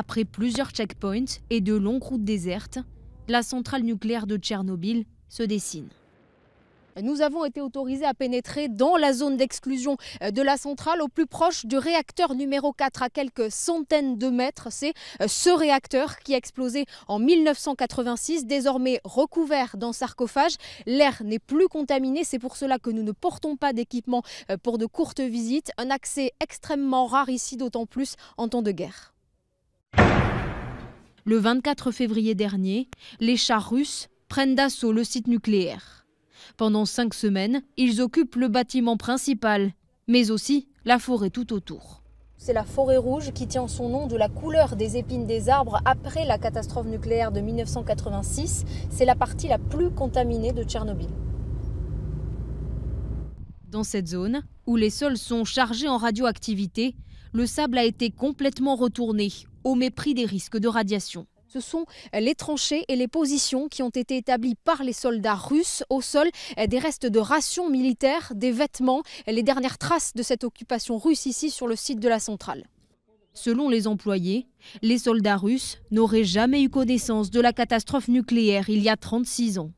Après plusieurs checkpoints et de longues routes désertes, la centrale nucléaire de Tchernobyl se dessine. Nous avons été autorisés à pénétrer dans la zone d'exclusion euh, de la centrale, au plus proche du réacteur numéro 4, à quelques centaines de mètres. C'est euh, ce réacteur qui a explosé en 1986, désormais recouvert d'un sarcophage. L'air n'est plus contaminé, c'est pour cela que nous ne portons pas d'équipement euh, pour de courtes visites. Un accès extrêmement rare ici, d'autant plus en temps de guerre. Le 24 février dernier, les chars russes prennent d'assaut le site nucléaire. Pendant cinq semaines, ils occupent le bâtiment principal, mais aussi la forêt tout autour. C'est la forêt rouge qui tient son nom de la couleur des épines des arbres après la catastrophe nucléaire de 1986. C'est la partie la plus contaminée de Tchernobyl. Dans cette zone, où les sols sont chargés en radioactivité, le sable a été complètement retourné, au mépris des risques de radiation. Ce sont les tranchées et les positions qui ont été établies par les soldats russes au sol, des restes de rations militaires, des vêtements, les dernières traces de cette occupation russe ici sur le site de la centrale. Selon les employés, les soldats russes n'auraient jamais eu connaissance de la catastrophe nucléaire il y a 36 ans.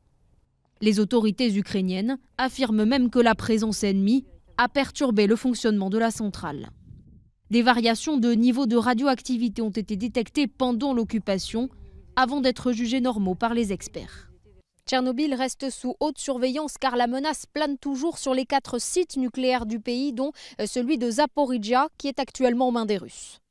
Les autorités ukrainiennes affirment même que la présence ennemie a perturbé le fonctionnement de la centrale. Des variations de niveau de radioactivité ont été détectées pendant l'occupation, avant d'être jugées normaux par les experts. Tchernobyl reste sous haute surveillance car la menace plane toujours sur les quatre sites nucléaires du pays, dont euh, celui de Zaporizhia, qui est actuellement en main des Russes.